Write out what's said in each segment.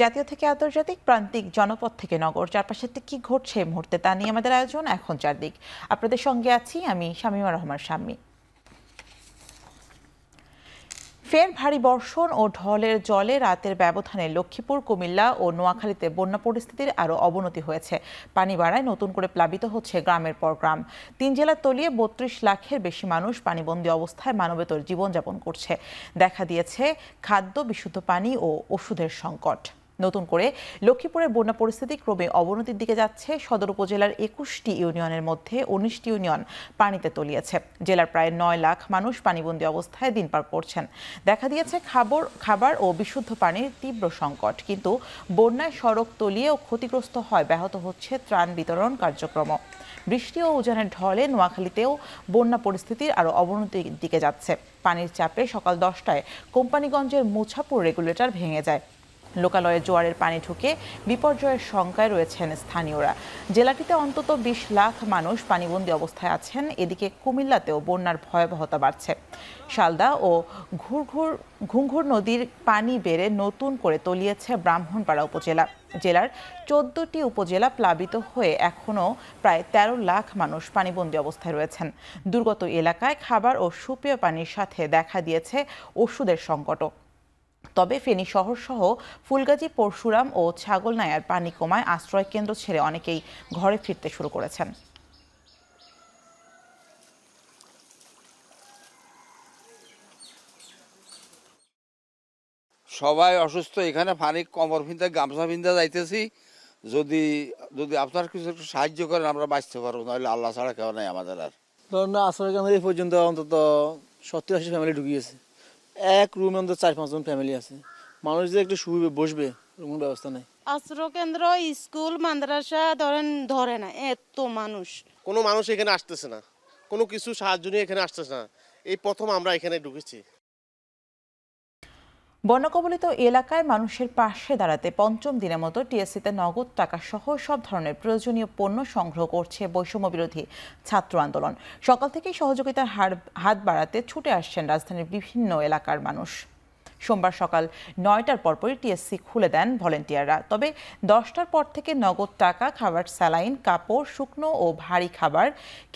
জাতীয় থেকে আন্তর্জাতিক প্রান্তিক জনপথ থেকে নগর চারপাশে কি ঘটছে এই মুহূর্তে তা নিয়ে আমাদের আয়োজন এখন চারদিক আপনাদের সঙ্গে আছি আমি শামীমা রহমান শাম্মী ফের ভারী বর্ষণ ও ঢলের জলে রাতের ব্যবধানে লক্ষ্মীপুর কুমিল্লা ও নোয়াখালীতে বন্যা পরিস্থিতির আরও অবনতি হয়েছে পানি বাড়ায় নতুন করে প্লাবিত হচ্ছে গ্রামের পর গ্রাম তিন জেলা তলিয়ে বত্রিশ লাখের বেশি মানুষ পানিবন্দী অবস্থায় মানবেতর জীবনযাপন করছে দেখা দিয়েছে খাদ্য বিশুদ্ধ পানি ও ওষুধের সংকট নতুন করে লক্ষ্মীপুরের বন্যা পরিস্থিতি ক্রমে অবনতির দিকে যাচ্ছে সদর উপজেলার একুশটি ইউনিয়নের মধ্যে উনিশটি ইউনিয়ন পানিতে তলিয়েছে জেলার প্রায় নয় লাখ মানুষ পানিবন্দী অবস্থায় দিন পার করছেন দেখা দিয়েছে খাবার খাবার ও বিশুদ্ধ পানির তীব্র সংকট কিন্তু বন্যায় সড়ক তলিয়েও ক্ষতিগ্রস্ত হয় ব্যাহত হচ্ছে ত্রাণ বিতরণ কার্যক্রম বৃষ্টি ও উজানের ঢলে নোয়াখালীতেও বন্যা পরিস্থিতির আরও অবনতির দিকে যাচ্ছে পানির চাপে সকাল দশটায় কোম্পানিগঞ্জের মোছাপুর রেগুলেটর ভেঙে যায় লোকালয়ে জোয়ারের পানি ঢুকে বিপর্যয়ের শঙ্কায় রয়েছেন স্থানীয়রা জেলাটিতে অন্তত বিশ লাখ মানুষ পানিবন্দী অবস্থায় আছেন এদিকে কুমিল্লাতেও বন্যার ভয়াবহতা বাড়ছে শালদা ও ঘুরঘুর ঘুঙ্ঘুর নদীর পানি বেড়ে নতুন করে তলিয়েছে ব্রাহ্মণপাড়া উপজেলা জেলার চোদ্দটি উপজেলা প্লাবিত হয়ে এখনও প্রায় ১৩ লাখ মানুষ পানিবন্দী অবস্থায় রয়েছেন দুর্গত এলাকায় খাবার ও সুপেয় পানির সাথে দেখা দিয়েছে ওষুধের সংকটও তবে ফেনী শহরসহ ফুলগাজী পরশুরাম ও ছাগলনায়ার পানি কমায় আশ্রয় কেন্দ্র ছেড়ে অনেকেই ঘরে ফিরতে শুরু করেছেন সবাই অসুস্থ এখানে পানি কমর ভিন্দা গামছা ভিন্দা যাইতেছি যদি যদি আপনার কিছু একটু সাহায্য করেন আমরা বাঁচতে পারবো নাহলে আল্লাহ ছাড়া কেউ নাই আমাদের আর ধরুন আশ্রয় কেন্দ্র এই পর্যন্ত অন্তত সত্তর আশি ফ্যামিলি ঢুকিয়েছে এক রুমে অন্তত চার পাঁচজন ফ্যামিলি আছে মানুষ যে একটু শুয়ে বসবে রুমের ব্যবস্থা নেই আশ্রয়কেন্দ্র স্কুল মাদ্রাসা ধরেন ধরে না এত মানুষ কোনো মানুষ এখানে আসতেছে না কোনো কিছু সাহায্য নিয়ে এখানে আসতেছে না এই প্রথম আমরা এখানে ঢুকেছি বনকবলিত এলাকায় মানুষের পাশে দাঁড়াতে পঞ্চম দিনের মতো টিএসসিতে নগদ টাকা সহ সব ধরনের প্রয়োজনীয় পণ্য সংগ্রহ করছে বৈষম্য বিরোধী ছাত্র আন্দোলন সকাল থেকেই সহযোগিতার হার হাত বাড়াতে ছুটে আসছেন রাজধানীর বিভিন্ন এলাকার মানুষ সোমবার সকাল নয়টার পরপরই টিএসসি খুলে দেন ভলেন্টিয়াররা তবে দশটার পর থেকে নগদ টাকা খাবার স্যালাইন কাপড় শুকনো ও ভারী খাবার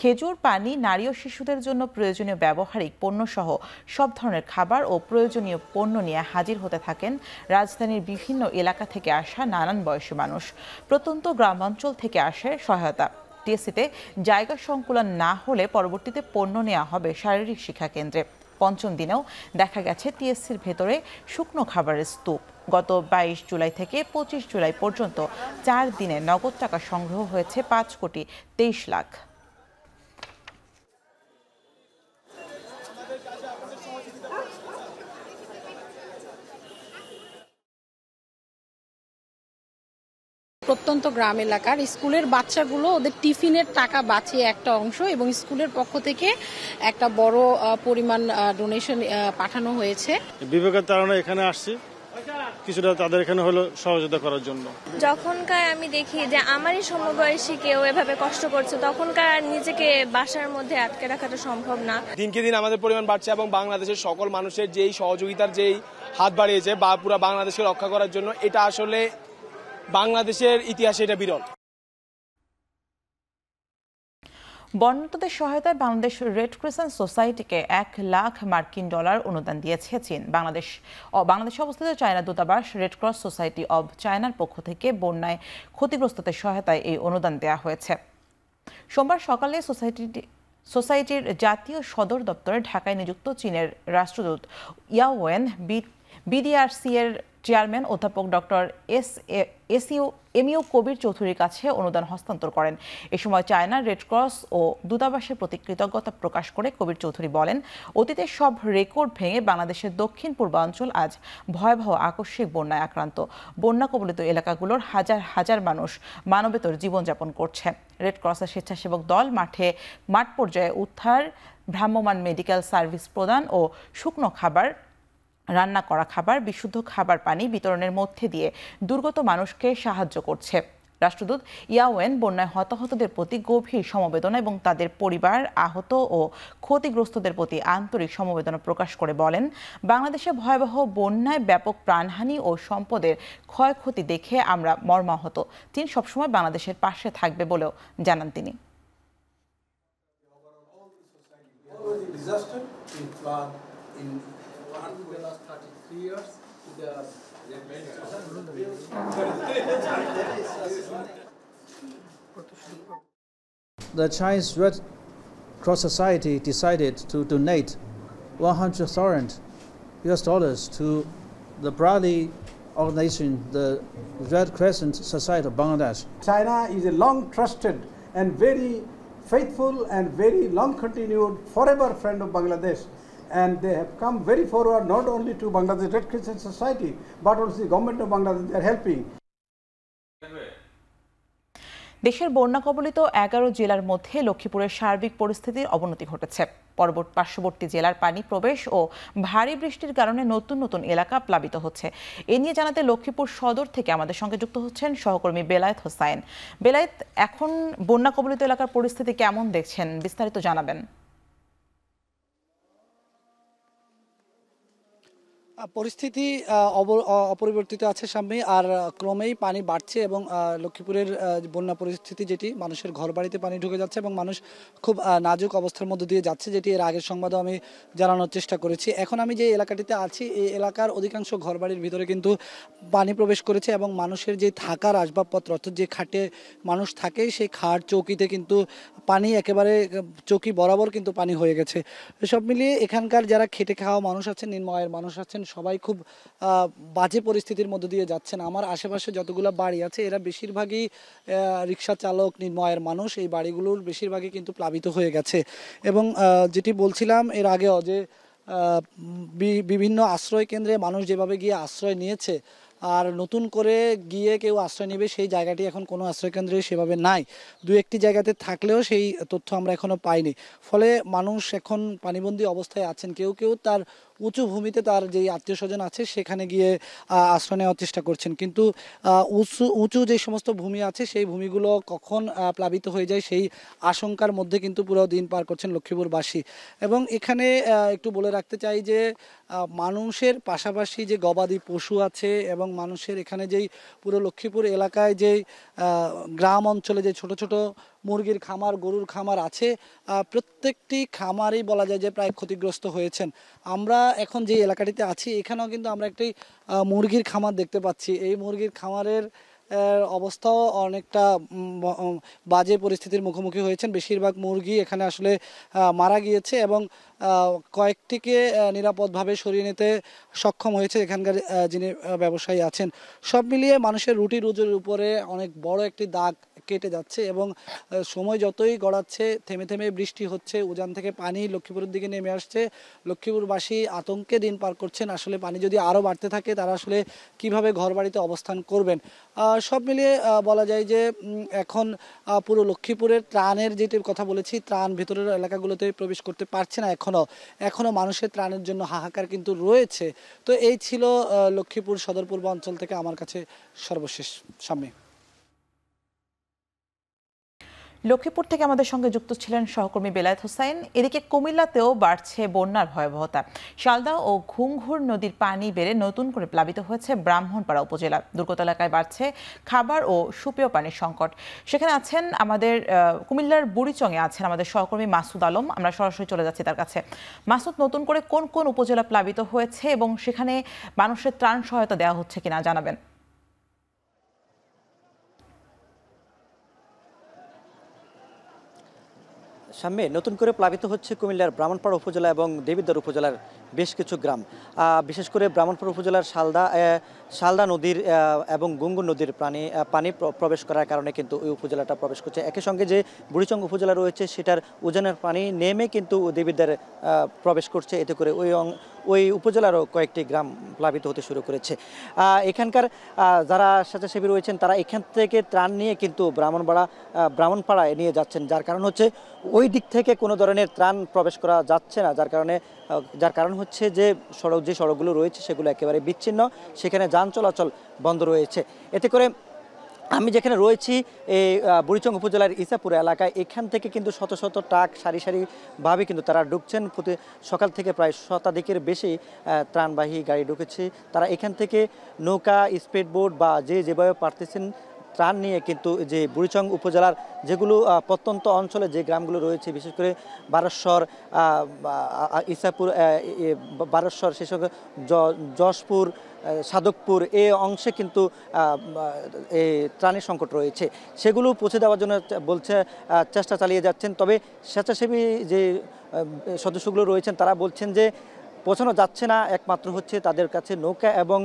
খেজুর পানি নারী ও শিশুদের জন্য প্রয়োজনীয় ব্যবহারিক পণ্যসহ সব ধরনের খাবার ও প্রয়োজনীয় পণ্য নিয়ে হাজির হতে থাকেন রাজধানীর বিভিন্ন এলাকা থেকে আসা নানান বয়সী মানুষ প্রত্যন্ত গ্রামাঞ্চল থেকে আসে সহায়তা টিএসসিতে জায়গা সংকুলন না হলে পরবর্তীতে পণ্য নেওয়া হবে শারীরিক শিক্ষা কেন্দ্রে পঞ্চম দিনেও দেখা গেছে টিএসসির ভেতরে শুকনো খাবারের স্তূপ গত বাইশ জুলাই থেকে পঁচিশ জুলাই পর্যন্ত চার দিনে নগদ টাকা সংগ্রহ হয়েছে পাঁচ কোটি তেইশ লাখ প্রত্যন্ত গ্রাম এলাকার স্কুলের বাচ্চাগুলো ওদের টিফিনের টাকা বাঁচিয়ে একটা অংশ এবং স্কুলের পক্ষ থেকে একটা বড় পরিমাণ ডোনেশন পাঠানো হয়েছে বিবেকের তারা এখানে আসছি কিছুটা তাদের এখানে হলো সহযোগিতা করার জন্য যখনকার আমি দেখি যে আমারই সমবয়সী কেউ এভাবে কষ্ট করছে তখনকার নিজেকে বাসার মধ্যে আটকে রাখাটা সম্ভব না দিনকে দিন আমাদের পরিমাণ বাড়ছে এবং বাংলাদেশের সকল মানুষের যেই সহযোগিতার যেই হাত বাড়িয়েছে বা পুরা বাংলাদেশকে রক্ষা করার জন্য এটা আসলে বাংলাদেশের ইতিহাসে এটা বিরল বন্যাতদের সহায়তায় বাংলাদেশ রেড ক্রিসেন্ট সোসাইটিকে এক লাখ মার্কিন ডলার অনুদান দিয়েছে চীন বাংলাদেশ বাংলাদেশে অবস্থিত চায়না দূতাবাস রেড ক্রস সোসাইটি অব চায়নার পক্ষ থেকে বন্যায় ক্ষতিগ্রস্তদের সহায়তায় এই অনুদান দেওয়া হয়েছে সোমবার সকালে সোসাইটি সোসাইটির জাতীয় সদর দপ্তরে ঢাকায় নিযুক্ত চীনের রাষ্ট্রদূত ইয়াওয়েন বিডিআরসি এর চেয়ারম্যান অধ্যাপক doctor S S U M U Kabir চৌধুরীর কাছে অনুদান হস্তান্তর করেন এ সময় চায়না রেডক্রস ও দূতাবাসের প্রতি কৃতজ্ঞতা প্রকাশ করে কবির চৌধুরী বলেন অতীতে সব রেকর্ড ভেঙে বাংলাদেশের দক্ষিণ পূর্বাঞ্চল আজ ভয়াবহ আকস্মিক বন্যায় আক্রান্ত বন্যা কবলিত এলাকাগুলোর হাজার হাজার মানুষ মানবেতর জীবনযাপন করছে রেডক্রসের স্বেচ্ছাসেবক দল মাঠে মাঠ পর্যায়ে উদ্ধার ভ্রাম্যমান মেডিকেল সার্ভিস প্রদান ও শুকনো খাবার রান্না করা খাবার বিশুদ্ধ খাবার পানি বিতরণের মধ্যে দিয়ে দুর্গত মানুষকে সাহায্য করছে রাষ্ট্রদূত ইয়াওয়েন বন্যায় হতাহতদের প্রতি গভীর সমবেদনা এবং তাদের পরিবার আহত ও ক্ষতিগ্রস্তদের প্রতি আন্তরিক সমবেদনা প্রকাশ করে বলেন বাংলাদেশে ভয়াবহ বন্যায় ব্যাপক প্রাণহানি ও সম্পদের ক্ষয়ক্ষতি দেখে আমরা মর্মাহত চীন সবসময় বাংলাদেশের পাশে থাকবে বলেও জানান তিনি in three years, the the Chinese Red Cross Society decided to donate 100,000 US dollars to the Bradley organization, the Red Crescent Society of Bangladesh. China is a long trusted and very faithful and very long continued forever friend of Bangladesh. and they have come very forward not only to Bangladesh Red Crescent Society but also the government of Bangladesh they are helping. দেশের বন্যা কবলিত এগারো জেলার মধ্যে লক্ষ্মীপুরের সার্বিক পরিস্থিতির অবনতি ঘটেছে পর্বত পার্শ্ববর্তী জেলার পানি প্রবেশ ও ভারী বৃষ্টির কারণে নতুন নতুন এলাকা প্লাবিত হচ্ছে এ নিয়ে জানাতে লক্ষ্মীপুর সদর থেকে আমাদের সঙ্গে যুক্ত হচ্ছেন সহকর্মী বেলায়েত হোসাইন বেলায়েত এখন বন্যা কবলিত এলাকার পরিস্থিতি কেমন দেখছেন বিস্তারিত জানাবেন পরিস্থিতি অপরিবর্তিত আছে সামনে আর ক্রমেই পানি বাড়ছে এবং লক্ষ্মীপুরের বন্যা পরিস্থিতি যেটি মানুষের ঘর বাড়িতে পানি ঢুকে যাচ্ছে এবং মানুষ খুব নাজুক অবস্থার মধ্যে দিয়ে যাচ্ছে যেটি এর আগের সংবাদও আমি জানানোর চেষ্টা করেছি এখন আমি যে এলাকাটিতে আছি এই এলাকার অধিকাংশ ঘর বাড়ির ভিতরে কিন্তু পানি প্রবেশ করেছে এবং মানুষের যে থাকার আসবাবপত্র অর্থাৎ যে খাটে মানুষ থাকে সেই খাট চৌকিতে কিন্তু পানি একেবারে চৌকি বরাবর কিন্তু পানি হয়ে গেছে সব মিলিয়ে এখানকার যারা খেটে খাওয়া মানুষ আছেন নিম্ন মানুষ আছেন সবাই খুব বাজে পরিস্থিতির মধ্যে দিয়ে যাচ্ছেন আমার আশেপাশে যতগুলো বাড়ি আছে এরা বেশিরভাগই রিক্সা চালক নির্ময়ের মানুষ এই বাড়িগুলোর বেশিরভাগই কিন্তু প্লাবিত হয়ে গেছে এবং যেটি বলছিলাম এর আগেও যে বিভিন্ন আশ্রয় কেন্দ্রে মানুষ যেভাবে গিয়ে আশ্রয় নিয়েছে আর নতুন করে গিয়ে কেউ আশ্রয় নেবে সেই জায়গাটি এখন কোনো আশ্রয়কেন্দ্রে সেভাবে নাই দু একটি জায়গাতে থাকলেও সেই তথ্য আমরা এখনও পাইনি ফলে মানুষ এখন পানিবন্দী অবস্থায় আছেন কেউ কেউ তার উঁচু ভূমিতে তার যে আত্মীয় স্বজন আছে সেখানে গিয়ে আশ্রয় নেওয়ার চেষ্টা করছেন কিন্তু উঁচু উঁচু যে সমস্ত ভূমি আছে সেই ভূমিগুলো কখন প্লাবিত হয়ে যায় সেই আশঙ্কার মধ্যে কিন্তু পুরো দিন পার করছেন লক্ষ্মীপুরবাসী এবং এখানে একটু বলে রাখতে চাই যে মানুষের পাশাপাশি যে গবাদি পশু আছে এবং মানুষের এখানে যেই পুরো লক্ষ্মীপুর এলাকায় যেই গ্রাম অঞ্চলে যে ছোট ছোট মুরগির খামার গরুর খামার আছে প্রত্যেকটি খামারই বলা যায় যে প্রায় ক্ষতিগ্রস্ত হয়েছেন আমরা এখন যে এলাকাটিতে আছি এখানেও কিন্তু আমরা একটি মুরগির খামার দেখতে পাচ্ছি এই মুরগির খামারের অবস্থাও অনেকটা বাজে পরিস্থিতির মুখোমুখি হয়েছেন বেশিরভাগ মুরগি এখানে আসলে মারা গিয়েছে এবং কয়েকটিকে নিরাপদভাবে সরিয়ে নিতে সক্ষম হয়েছে এখানকার যিনি ব্যবসায়ী আছেন সব মিলিয়ে মানুষের রুটি রুজির উপরে অনেক বড় একটি দাগ কেটে যাচ্ছে এবং সময় যতই গড়াচ্ছে থেমে থেমে বৃষ্টি হচ্ছে উজান থেকে পানি লক্ষ্মীপুরের দিকে নেমে আসছে লক্ষ্মীপুরবাসী আতঙ্কে দিন পার করছেন আসলে পানি যদি আরও বাড়তে থাকে তারা আসলে কিভাবে ঘরবাড়িতে অবস্থান করবেন সব মিলিয়ে বলা যায় যে এখন পুরো লক্ষ্মীপুরের ত্রাণের যেটির কথা বলেছি ত্রাণ ভেতরের এলাকাগুলোতে প্রবেশ করতে পারছে না এখনও এখনও মানুষের ত্রাণের জন্য হাহাকার কিন্তু রয়েছে তো এই ছিল লক্ষ্মীপুর সদর পূর্ব অঞ্চল থেকে আমার কাছে সর্বশেষ সামনে লক্ষ্মীপুর থেকে আমাদের সঙ্গে যুক্ত ছিলেন সহকর্মী বেলায়ত হোসাইন এদিকে কুমিল্লাতেও বাড়ছে বন্যার ভয়াবহতা শালদা ও ঘুমঘুর নদীর পানি বেড়ে নতুন করে প্লাবিত হয়েছে ব্রাহ্মণপাড়া উপজেলা দুর্গত এলাকায় বাড়ছে খাবার ও সুপেয় পানির সংকট সেখানে আছেন আমাদের কুমিল্লার বুড়িচঙে আছেন আমাদের সহকর্মী মাসুদ আলম আমরা সরাসরি চলে যাচ্ছি তার কাছে মাসুদ নতুন করে কোন কোন উপজেলা প্লাবিত হয়েছে এবং সেখানে মানুষের ত্রাণ সহায়তা দেওয়া হচ্ছে কিনা জানাবেন সামনে নতুন করে প্লাবিত হচ্ছে কুমিল্লার ব্রাহ্মণপাড়া উপজেলা এবং দেবিদ্বার উপজেলার বেশ কিছু গ্রাম বিশেষ করে ব্রাহ্মণপুর উপজেলার শালদা শালদা নদীর এবং গুঙ্গুর নদীর প্রাণী পানি প্রবেশ করার কারণে কিন্তু ওই উপজেলাটা প্রবেশ করছে একই সঙ্গে যে বুড়িচং উপজেলা রয়েছে সেটার উজানের পানি নেমে কিন্তু দেবীদের প্রবেশ করছে এতে করে ওই ওই উপজেলারও কয়েকটি গ্রাম প্লাবিত হতে শুরু করেছে এখানকার যারা স্বেচ্ছাসেবী রয়েছেন তারা এখান থেকে ত্রাণ নিয়ে কিন্তু ব্রাহ্মণপাড়া ব্রাহ্মণপাড়ায় নিয়ে যাচ্ছেন যার কারণ হচ্ছে ওই দিক থেকে কোনো ধরনের ত্রাণ প্রবেশ করা যাচ্ছে না যার কারণে যার কারণ হচ্ছে যে সড়ক যে সড়কগুলো রয়েছে সেগুলো একেবারে বিচ্ছিন্ন সেখানে যান চলাচল বন্ধ রয়েছে এতে করে আমি যেখানে রয়েছি এই বুড়িচং উপজেলার ইসাপুর এলাকায় এখান থেকে কিন্তু শত শত ট্রাক সারি সারিভাবে কিন্তু তারা ঢুকছেন প্রতি সকাল থেকে প্রায় শতাধিকের বেশি ত্রাণবাহী গাড়ি ঢুকেছে তারা এখান থেকে নৌকা বোট বা যে যেভাবে পারতেছেন ত্রাণ নিয়ে কিন্তু যে বুড়িচং উপজেলার যেগুলো প্রত্যন্ত অঞ্চলে যে গ্রামগুলো রয়েছে বিশেষ করে বারাসর ইসাপুর বারাসর সেই সঙ্গে যশপুর সাদকপুর এ অংশে কিন্তু এই ত্রাণের সংকট রয়েছে সেগুলো পৌঁছে দেওয়ার জন্য বলছে চেষ্টা চালিয়ে যাচ্ছেন তবে স্বেচ্ছাসেবী যে সদস্যগুলো রয়েছেন তারা বলছেন যে পৌঁছানো যাচ্ছে না একমাত্র হচ্ছে তাদের কাছে নৌকা এবং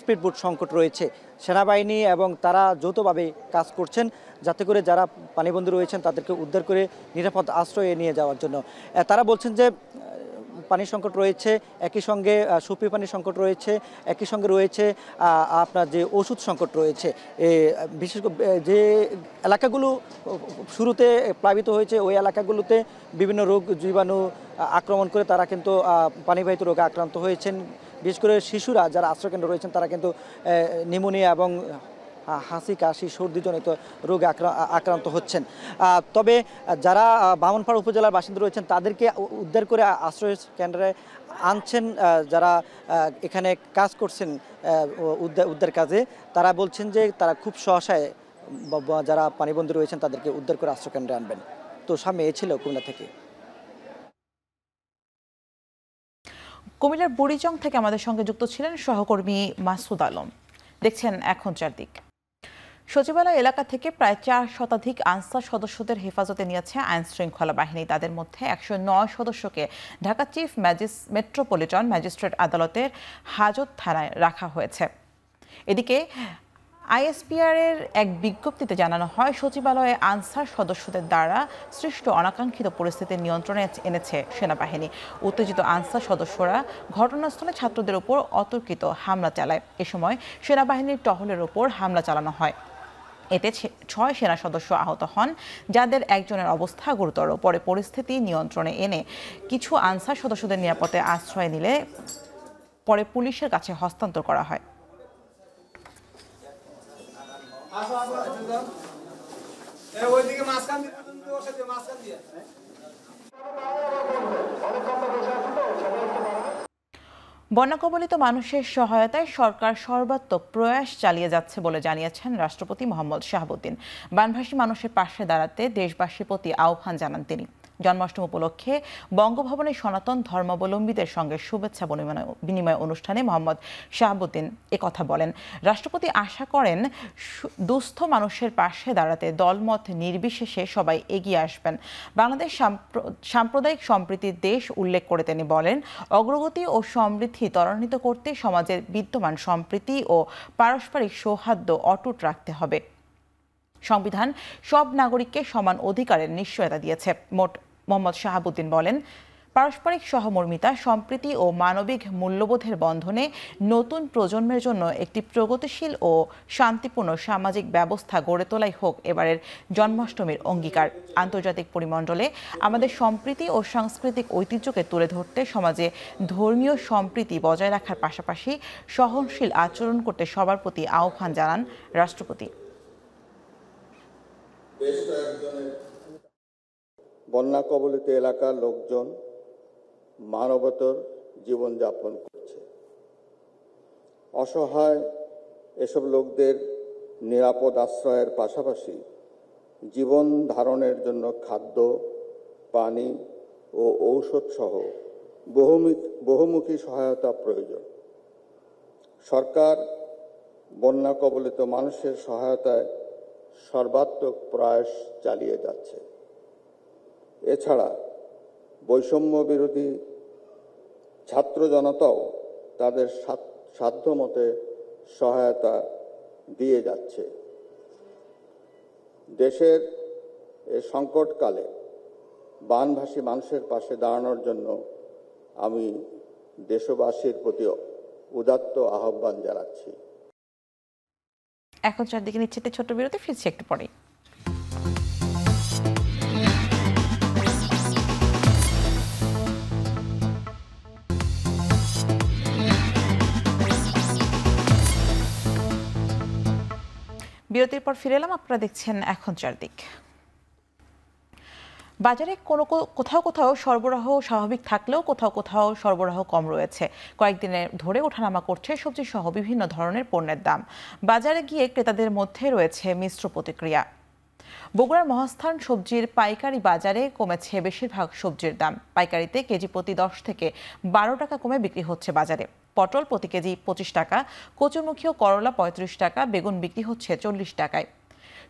স্পিডবোট সংকট রয়েছে সেনাবাহিনী এবং তারা যৌথভাবে কাজ করছেন যাতে করে যারা পানিবন্দী রয়েছেন তাদেরকে উদ্ধার করে নিরাপদ আশ্রয়ে নিয়ে যাওয়ার জন্য তারা বলছেন যে পানি সংকট রয়েছে একই সঙ্গে সুপি পানির সংকট রয়েছে একই সঙ্গে রয়েছে আপনার যে ওষুধ সংকট রয়েছে বিশেষ করে যে এলাকাগুলো শুরুতে প্লাবিত হয়েছে ওই এলাকাগুলোতে বিভিন্ন রোগ জীবাণু আক্রমণ করে তারা কিন্তু পানিবাহিত রোগে আক্রান্ত হয়েছেন বিশেষ করে শিশুরা যারা আশ্রয়কেন্দ্রে রয়েছেন তারা কিন্তু নিমোনিয়া এবং হাসি কাশি সর্দিজনিত রোগে আক্রান্ত হচ্ছেন তবে যারা বামনপাড়া উপজেলার বাসিন্দা রয়েছেন তাদেরকে উদ্ধার করে আশ্রয় কেন্দ্রে আনছেন যারা এখানে কাজ করছেন উদ্ধার কাজে তারা বলছেন যে তারা খুব সহসায় যারা পানিবন্দী রয়েছেন তাদেরকে উদ্ধার করে আশ্রয়কেন্দ্রে আনবেন তো স্বামী এ ছিল কুমিল্লা থেকে কুমিল্লার বুড়িজং থেকে আমাদের সঙ্গে যুক্ত ছিলেন সহকর্মী মাসুদ আলম দেখছেন এখন চারদিক সচিবালয় এলাকা থেকে প্রায় চার শতাধিক আনসার সদস্যদের হেফাজতে নিয়েছে আইন শৃঙ্খলা বাহিনী তাদের মধ্যে একশো নয় সদস্যকে ঢাকা চিফ ম্যাজিস মেট্রোপলিটন ম্যাজিস্ট্রেট আদালতের হাজত থানায় রাখা হয়েছে এদিকে আইএসপিআরের এক বিজ্ঞপ্তিতে জানানো হয় সচিবালয়ে আনসার সদস্যদের দ্বারা সৃষ্ট অনাকাঙ্ক্ষিত পরিস্থিতি নিয়ন্ত্রণে এনেছে সেনাবাহিনী উত্তেজিত আনসার সদস্যরা ঘটনাস্থলে ছাত্রদের ওপর অতর্কিত হামলা চালায় এ সময় সেনাবাহিনীর টহলের ওপর হামলা চালানো হয় এতে ছয় সেনা সদস্য আহত হন যাদের একজনের অবস্থা গুরুতর পরে পরিস্থিতি নিয়ন্ত্রণে এনে কিছু আনসার সদস্যদের নিরাপদে আশ্রয় নিলে পরে পুলিশের কাছে হস্তান্তর করা হয় বন্যাকবলিত মানুষের সহায়তায় সরকার সর্বাত্মক প্রয়াস চালিয়ে যাচ্ছে বলে জানিয়েছেন রাষ্ট্রপতি মোহাম্মদ শাহাবুদ্দিন বানভাসী মানুষের পাশে দাঁড়াতে দেশবাসীর প্রতি আহ্বান জানান তিনি জন্মাষ্টমী উপলক্ষে বঙ্গভবনে সনাতন ধর্মাবলম্বীদের সঙ্গে শুভেচ্ছা বিনিময় অনুষ্ঠানে মোহাম্মদ শাহাবুদ্দিন কথা বলেন রাষ্ট্রপতি আশা করেন দুস্থ মানুষের পাশে দাঁড়াতে দলমত নির্বিশেষে সবাই এগিয়ে আসবেন বাংলাদেশ সাম্প্রদায়িক সম্প্রীতির দেশ উল্লেখ করে তিনি বলেন অগ্রগতি ও সমৃদ্ধি ত্বরান্বিত করতে সমাজের বিদ্যমান সম্প্রীতি ও পারস্পরিক সৌহার্দ্য অটুট রাখতে হবে সংবিধান সব নাগরিককে সমান অধিকারের নিশ্চয়তা দিয়েছে মোট মোহাম্মদ শাহাবুদ্দিন বলেন পারস্পরিক সহমর্মিতা সম্প্রীতি ও মানবিক মূল্যবোধের বন্ধনে নতুন প্রজন্মের জন্য একটি প্রগতিশীল ও শান্তিপূর্ণ সামাজিক ব্যবস্থা গড়ে তোলাই হোক এবারের জন্মাষ্টমীর অঙ্গীকার আন্তর্জাতিক পরিমণ্ডলে আমাদের সম্প্রীতি ও সাংস্কৃতিক ঐতিহ্যকে তুলে ধরতে সমাজে ধর্মীয় সম্প্রীতি বজায় রাখার পাশাপাশি সহনশীল আচরণ করতে সবার প্রতি আহ্বান জানান রাষ্ট্রপতি বন্যা কবলিত এলাকার লোকজন মানবতর জীবনযাপন করছে অসহায় এসব লোকদের নিরাপদ আশ্রয়ের পাশাপাশি জীবন ধারণের জন্য খাদ্য পানি ও ঔষধ সহ বহুমুখী বহুমুখী সহায়তা প্রয়োজন সরকার বন্যা কবলিত মানুষের সহায়তায় সর্বাত্মক প্রয়াস চালিয়ে যাচ্ছে এছাড়া বৈষম্য বিরোধী ছাত্র জনতাও তাদের সাধ্যমতে সহায়তা দিয়ে যাচ্ছে দেশের সংকটকালে বানভাসী মানুষের পাশে দাঁড়ানোর জন্য আমি দেশবাসীর প্রতি উদাত্ত আহ্বান জানাচ্ছি এখন চারদিকে নিচ্ছে ছোট বিরতি ফিরছি একটু পরেই বিরতির পর ফিরে এলাম আপনারা দেখছেন এখন চারদিক বাজারে কোনো কোথাও কোথাও সরবরাহ স্বাভাবিক থাকলেও কোথাও কোথাও সরবরাহ কম রয়েছে কয়েকদিনে ধরে ওঠানামা করছে সবজি সহ বিভিন্ন ধরনের পণ্যের দাম বাজারে গিয়ে ক্রেতাদের মধ্যে রয়েছে মিশ্র প্রতিক্রিয়া বগুড়ার মহাস্থান সবজির পাইকারি বাজারে কমেছে বেশিরভাগ সবজির দাম পাইকারিতে কেজি প্রতি দশ থেকে বারো টাকা কমে বিক্রি হচ্ছে বাজারে পটল প্রতি কেজি পঁচিশ টাকা কচুমুখী ও করলা পঁয়ত্রিশ টাকা বেগুন বিক্রি হচ্ছে চল্লিশ টাকায়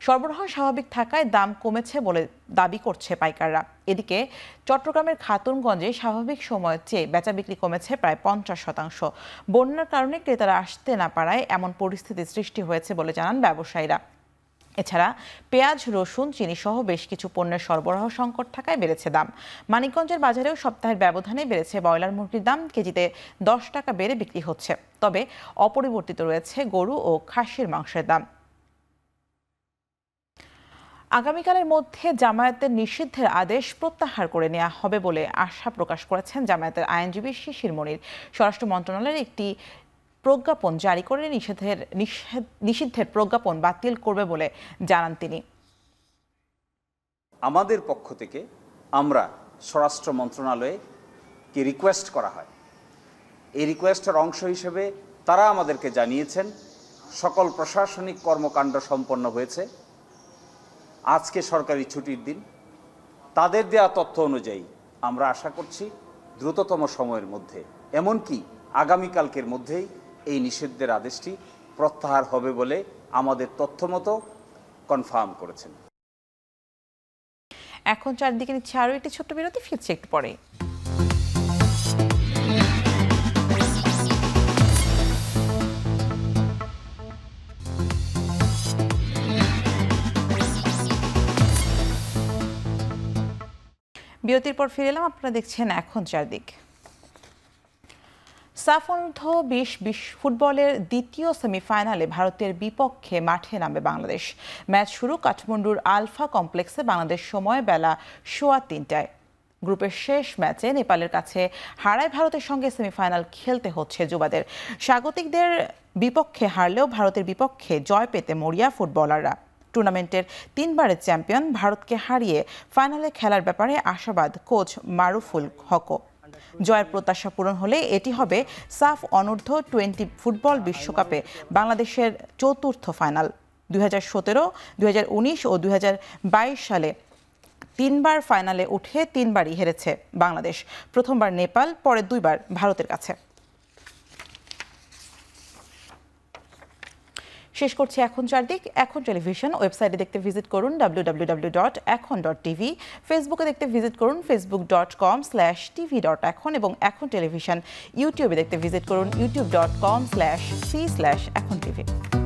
সরবরাহ স্বাভাবিক থাকায় দাম কমেছে বলে দাবি করছে পাইকাররা এদিকে চট্টগ্রামের খাতুনগঞ্জে স্বাভাবিক সময়ের চেয়ে বেচা বিক্রি কমেছে প্রায় পঞ্চাশ শতাংশ বন্যার কারণে ক্রেতারা আসতে না পারায় এমন পরিস্থিতি সৃষ্টি হয়েছে বলে জানান ব্যবসায়ীরা এছাড়া পেঁয়াজ রসুন চিনি সহ বেশ কিছু পণ্যের সরবরাহ সংকট থাকায় বেড়েছে দাম মানিকগঞ্জের বাজারেও সপ্তাহের ব্যবধানে বেড়েছে ব্রয়লার মুরগির দাম কেজিতে দশ টাকা বেড়ে বিক্রি হচ্ছে তবে অপরিবর্তিত রয়েছে গরু ও খাসির মাংসের দাম আগামীকালের মধ্যে জামায়াতের নিষিদ্ধের আদেশ প্রত্যাহার করে নেওয়া হবে বলে আশা প্রকাশ করেছেন জামায়াতের আইনজীবী শিশির মনির স্বরাষ্ট্র মন্ত্রণালয়ের একটি প্রজ্ঞাপন জারি করে নিষেধের নিষিদ্ধের প্রজ্ঞাপন বাতিল করবে বলে জানান তিনি আমাদের পক্ষ থেকে আমরা স্বরাষ্ট্র মন্ত্রণালয়ে কি রিকোয়েস্ট করা হয় এই রিকোয়েস্টের অংশ হিসেবে তারা আমাদেরকে জানিয়েছেন সকল প্রশাসনিক কর্মকাণ্ড সম্পন্ন হয়েছে আজকে সরকারি ছুটির দিন তাদের দেয়া তথ্য অনুযায়ী আমরা আশা করছি দ্রুততম সময়ের মধ্যে এমনকি আগামীকালকের মধ্যেই এই নিষিদ্ধের আদেশটি প্রত্যাহার হবে বলে আমাদের তথ্যমতো কনফার্ম করেছেন এখন চারদিকে নিচ্ছে আরও একটি ছোট্ট বিরতি ফিরছে একটু পরে বিরতির পর ফিরে এলাম আপনারা দেখছেন এখন চারদিক সাফল্য বিশ বিশ ফুটবলের দ্বিতীয় সেমিফাইনালে ভারতের বিপক্ষে মাঠে নামে বাংলাদেশ ম্যাচ শুরু কাঠমান্ডুর আলফা কমপ্লেক্সে বাংলাদেশ সময় বেলা সোয়া তিনটায় গ্রুপের শেষ ম্যাচে নেপালের কাছে হারায় ভারতের সঙ্গে সেমিফাইনাল খেলতে হচ্ছে যুবাদের স্বাগতিকদের বিপক্ষে হারলেও ভারতের বিপক্ষে জয় পেতে মরিয়া ফুটবলাররা টুর্নামেন্টের তিনবারের চ্যাম্পিয়ন ভারতকে হারিয়ে ফাইনালে খেলার ব্যাপারে আশাবাদ কোচ মারুফুল হকও জয়ের প্রত্যাশা পূরণ হলে এটি হবে সাফ অনূর্ধ্ব টোয়েন্টি ফুটবল বিশ্বকাপে বাংলাদেশের চতুর্থ ফাইনাল দুই হাজার সতেরো দুই হাজার উনিশ ও দুই হাজার বাইশ সালে তিনবার ফাইনালে উঠে তিনবারই হেরেছে বাংলাদেশ প্রথমবার নেপাল পরে দুইবার ভারতের কাছে শেষ করছি এখন চারদিক এখন টেলিভিশন ওয়েবসাইটে দেখতে ভিজিট করুন W dot Ekhon dot TV ফেসবুকে দেখতে ভিজিট করুন Facebook dot com slash TV dot Ekhon এবং এখন টেলিভিশন ইউটিউবে দেখতে ভিজিট করুন YouTube dot com slash C slash Ekhon TV